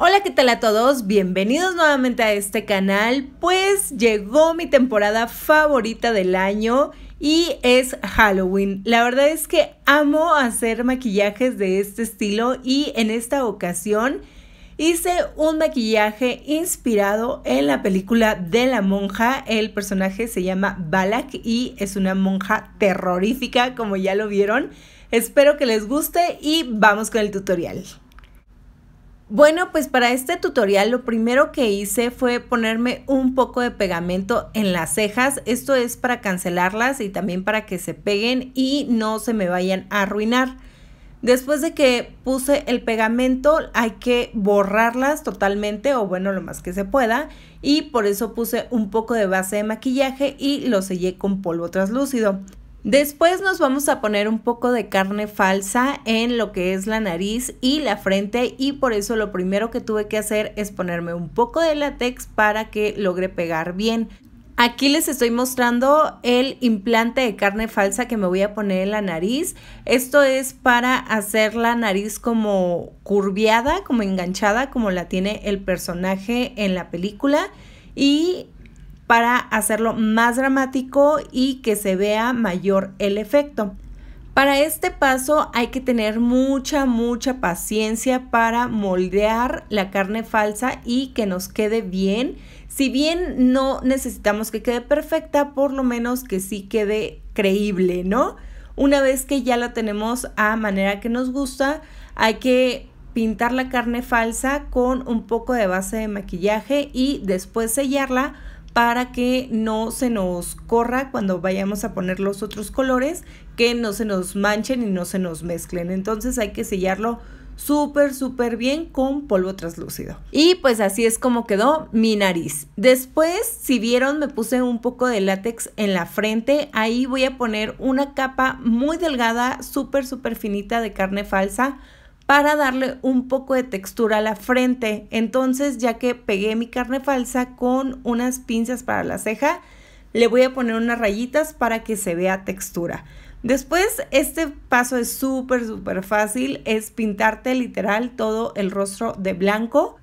Hola, ¿qué tal a todos? Bienvenidos nuevamente a este canal. Pues llegó mi temporada favorita del año y es Halloween. La verdad es que amo hacer maquillajes de este estilo y en esta ocasión hice un maquillaje inspirado en la película de la monja. El personaje se llama Balak y es una monja terrorífica, como ya lo vieron. Espero que les guste y vamos con el tutorial. Bueno, pues para este tutorial lo primero que hice fue ponerme un poco de pegamento en las cejas. Esto es para cancelarlas y también para que se peguen y no se me vayan a arruinar. Después de que puse el pegamento hay que borrarlas totalmente o bueno lo más que se pueda y por eso puse un poco de base de maquillaje y lo sellé con polvo traslúcido. Después nos vamos a poner un poco de carne falsa en lo que es la nariz y la frente y por eso lo primero que tuve que hacer es ponerme un poco de látex para que logre pegar bien. Aquí les estoy mostrando el implante de carne falsa que me voy a poner en la nariz. Esto es para hacer la nariz como curviada, como enganchada, como la tiene el personaje en la película. Y para hacerlo más dramático y que se vea mayor el efecto. Para este paso hay que tener mucha, mucha paciencia para moldear la carne falsa y que nos quede bien. Si bien no necesitamos que quede perfecta, por lo menos que sí quede creíble, ¿no? Una vez que ya la tenemos a manera que nos gusta, hay que pintar la carne falsa con un poco de base de maquillaje y después sellarla para que no se nos corra cuando vayamos a poner los otros colores, que no se nos manchen y no se nos mezclen. Entonces hay que sellarlo súper, súper bien con polvo traslúcido. Y pues así es como quedó mi nariz. Después, si vieron, me puse un poco de látex en la frente. Ahí voy a poner una capa muy delgada, súper, súper finita de carne falsa para darle un poco de textura a la frente. Entonces, ya que pegué mi carne falsa con unas pinzas para la ceja, le voy a poner unas rayitas para que se vea textura. Después, este paso es súper, súper fácil, es pintarte literal todo el rostro de blanco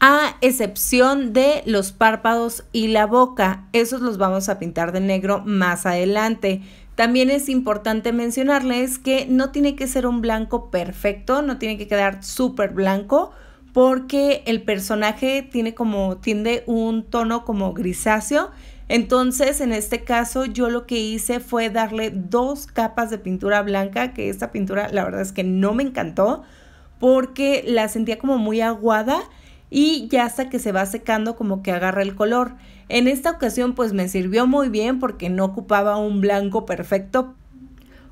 a excepción de los párpados y la boca. Esos los vamos a pintar de negro más adelante. También es importante mencionarles que no tiene que ser un blanco perfecto, no tiene que quedar súper blanco, porque el personaje tiene como, tiende un tono como grisáceo. Entonces, en este caso, yo lo que hice fue darle dos capas de pintura blanca, que esta pintura la verdad es que no me encantó, porque la sentía como muy aguada y ya hasta que se va secando como que agarra el color. En esta ocasión pues me sirvió muy bien porque no ocupaba un blanco perfecto.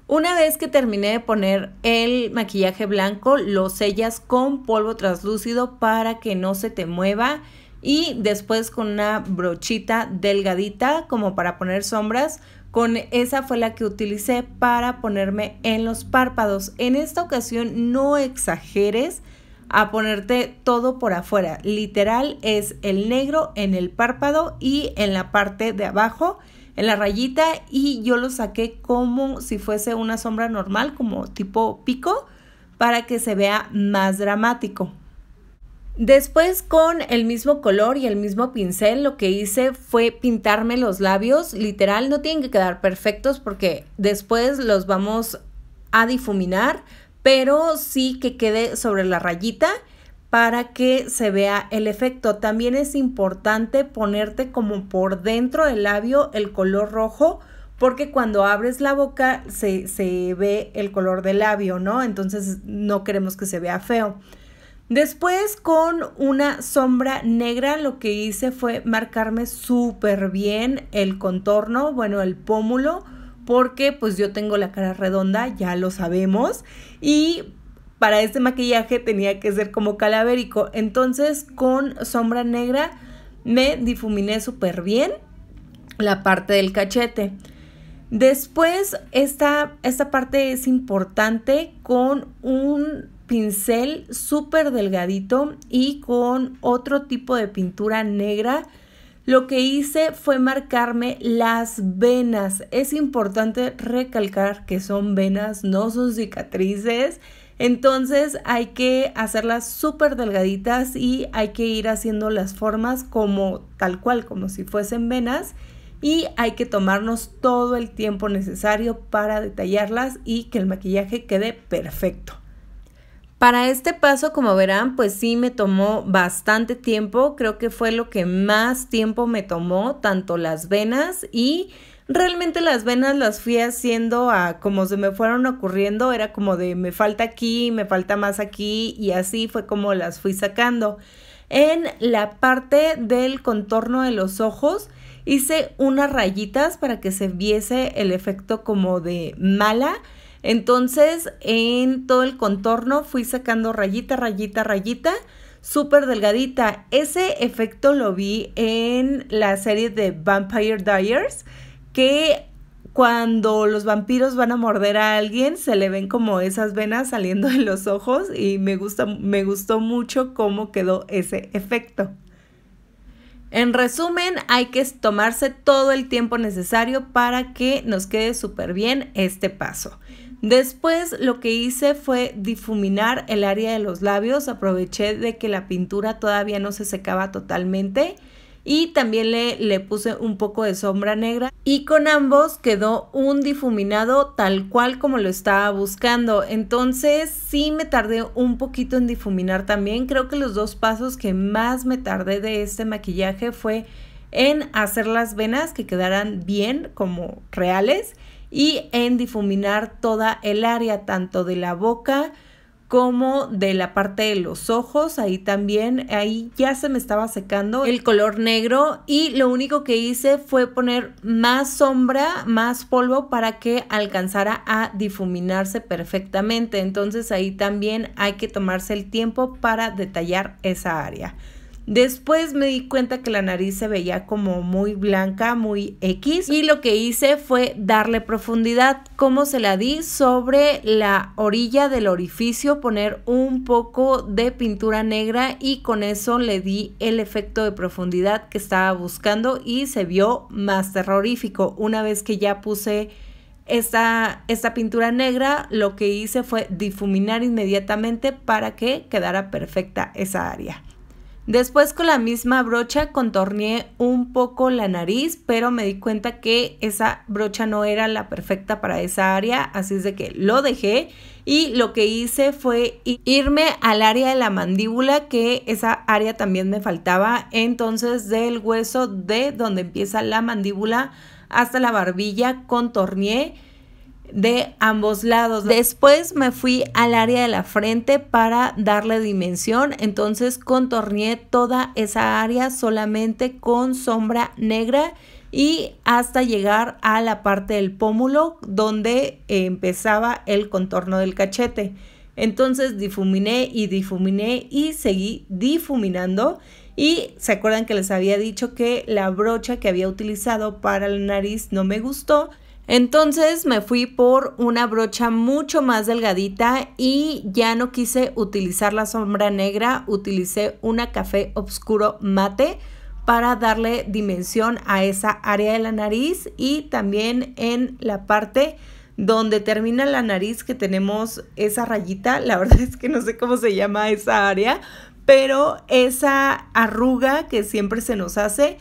Una vez que terminé de poner el maquillaje blanco, lo sellas con polvo translúcido para que no se te mueva y después con una brochita delgadita como para poner sombras. Con esa fue la que utilicé para ponerme en los párpados. En esta ocasión no exageres, a ponerte todo por afuera. Literal es el negro en el párpado y en la parte de abajo, en la rayita y yo lo saqué como si fuese una sombra normal, como tipo pico, para que se vea más dramático. Después con el mismo color y el mismo pincel lo que hice fue pintarme los labios, literal no tienen que quedar perfectos porque después los vamos a difuminar, pero sí que quede sobre la rayita para que se vea el efecto. También es importante ponerte como por dentro del labio el color rojo porque cuando abres la boca se, ve el color del labio, ¿no? Entonces no queremos que se vea feo. Después con una sombra negra lo que hice fue marcarme súper bien el contorno, bueno, el pómulo porque pues yo tengo la cara redonda, ya lo sabemos, y para este maquillaje tenía que ser como calavérico. Entonces con sombra negra me difuminé súper bien la parte del cachete. Después esta, esta parte es importante con un pincel súper delgadito y con otro tipo de pintura negra lo que hice fue marcarme las venas. Es importante recalcar que son venas, no son cicatrices. Entonces hay que hacerlas súper delgaditas y hay que ir haciendo las formas como tal cual, como si fuesen venas. Y hay que tomarnos todo el tiempo necesario para detallarlas y que el maquillaje quede perfecto. Para este paso, como verán, pues sí me tomó bastante tiempo, creo que fue lo que más tiempo me tomó, tanto las venas y realmente las venas las fui haciendo a como se me fueron ocurriendo, era como de me falta aquí, me falta más aquí y así fue como las fui sacando. En la parte del contorno de los ojos hice unas rayitas para que se viese el efecto como de mala, entonces, en todo el contorno fui sacando rayita, rayita, rayita, súper delgadita. Ese efecto lo vi en la serie de Vampire Diaries, que cuando los vampiros van a morder a alguien, se le ven como esas venas saliendo de los ojos y me, gusta, me gustó mucho cómo quedó ese efecto. En resumen, hay que tomarse todo el tiempo necesario para que nos quede súper bien este paso. Después lo que hice fue difuminar el área de los labios, aproveché de que la pintura todavía no se secaba totalmente y también le, le, puse un poco de sombra negra y con ambos quedó un difuminado tal cual como lo estaba buscando entonces sí me tardé un poquito en difuminar también creo que los dos pasos que más me tardé de este maquillaje fue en hacer las venas que quedaran bien como reales y en difuminar toda el área, tanto de la boca como de la parte de los ojos, ahí también, ahí ya se me estaba secando el color negro y lo único que hice fue poner más sombra, más polvo para que alcanzara a difuminarse perfectamente, entonces ahí también hay que tomarse el tiempo para detallar esa área. Después me di cuenta que la nariz se veía como muy blanca, muy X. Y lo que hice fue darle profundidad. ¿Cómo se la di? Sobre la orilla del orificio poner un poco de pintura negra y con eso le di el efecto de profundidad que estaba buscando y se vio más terrorífico. Una vez que ya puse esta, esta, pintura negra lo que hice fue difuminar inmediatamente para que quedara perfecta esa área. Después con la misma brocha contorneé un poco la nariz, pero me di cuenta que esa brocha no era la perfecta para esa área, así es de que lo dejé y lo que hice fue irme al área de la mandíbula, que esa área también me faltaba, entonces del hueso de donde empieza la mandíbula hasta la barbilla contorneé de ambos lados. Después me fui al área de la frente para darle dimensión, entonces contorneé toda esa área solamente con sombra negra y hasta llegar a la parte del pómulo donde eh, empezaba el contorno del cachete. Entonces difuminé y difuminé y seguí difuminando. Y se acuerdan que les había dicho que la brocha que había utilizado para la nariz no me gustó. Entonces me fui por una brocha mucho más delgadita y ya no quise utilizar la sombra negra, utilicé una café oscuro mate para darle dimensión a esa área de la nariz y también en la parte donde termina la nariz que tenemos esa rayita, la verdad es que no sé cómo se llama esa área, pero esa arruga que siempre se nos hace,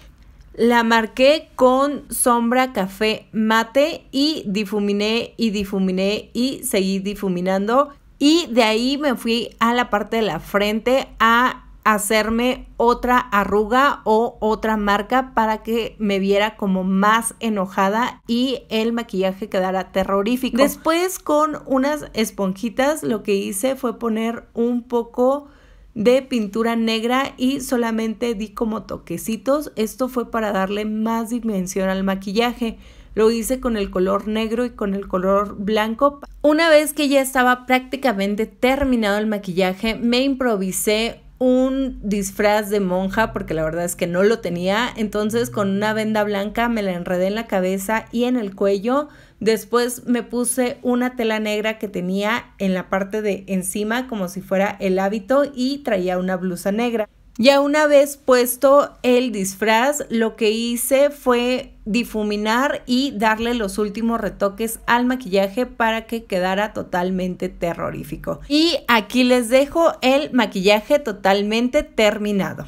la marqué con sombra café mate y difuminé y difuminé y seguí difuminando. Y de ahí me fui a la parte de la frente a hacerme otra arruga o otra marca para que me viera como más enojada y el maquillaje quedara terrorífico. Después con unas esponjitas lo que hice fue poner un poco de pintura negra y solamente di como toquecitos. Esto fue para darle más dimensión al maquillaje. Lo hice con el color negro y con el color blanco. Una vez que ya estaba prácticamente terminado el maquillaje, me improvisé un disfraz de monja porque la verdad es que no lo tenía. Entonces con una venda blanca me la enredé en la cabeza y en el cuello Después me puse una tela negra que tenía en la parte de encima como si fuera el hábito y traía una blusa negra. Ya una vez puesto el disfraz, lo que hice fue difuminar y darle los últimos retoques al maquillaje para que quedara totalmente terrorífico. Y aquí les dejo el maquillaje totalmente terminado.